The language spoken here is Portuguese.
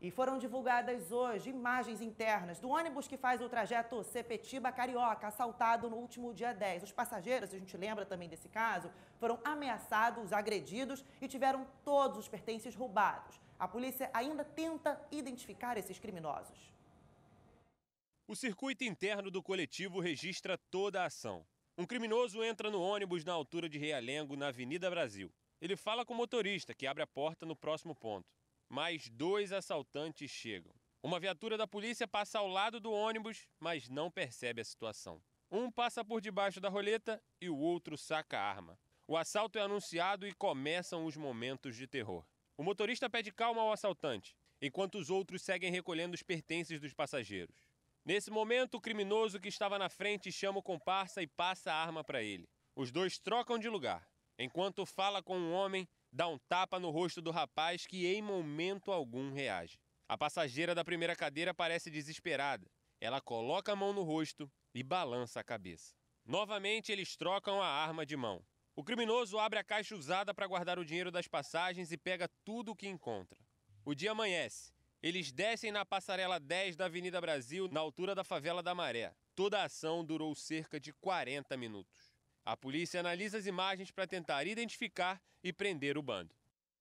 E foram divulgadas hoje imagens internas do ônibus que faz o trajeto Sepetiba Carioca, assaltado no último dia 10. Os passageiros, a gente lembra também desse caso, foram ameaçados, agredidos e tiveram todos os pertences roubados. A polícia ainda tenta identificar esses criminosos. O circuito interno do coletivo registra toda a ação. Um criminoso entra no ônibus na altura de Realengo, na Avenida Brasil. Ele fala com o motorista, que abre a porta no próximo ponto mais dois assaltantes chegam. Uma viatura da polícia passa ao lado do ônibus, mas não percebe a situação. Um passa por debaixo da roleta e o outro saca a arma. O assalto é anunciado e começam os momentos de terror. O motorista pede calma ao assaltante, enquanto os outros seguem recolhendo os pertences dos passageiros. Nesse momento, o criminoso que estava na frente chama o comparsa e passa a arma para ele. Os dois trocam de lugar. Enquanto fala com um homem, dá um tapa no rosto do rapaz que em momento algum reage. A passageira da primeira cadeira parece desesperada. Ela coloca a mão no rosto e balança a cabeça. Novamente, eles trocam a arma de mão. O criminoso abre a caixa usada para guardar o dinheiro das passagens e pega tudo o que encontra. O dia amanhece. Eles descem na passarela 10 da Avenida Brasil, na altura da favela da Maré. Toda a ação durou cerca de 40 minutos. A polícia analisa as imagens para tentar identificar e prender o bando.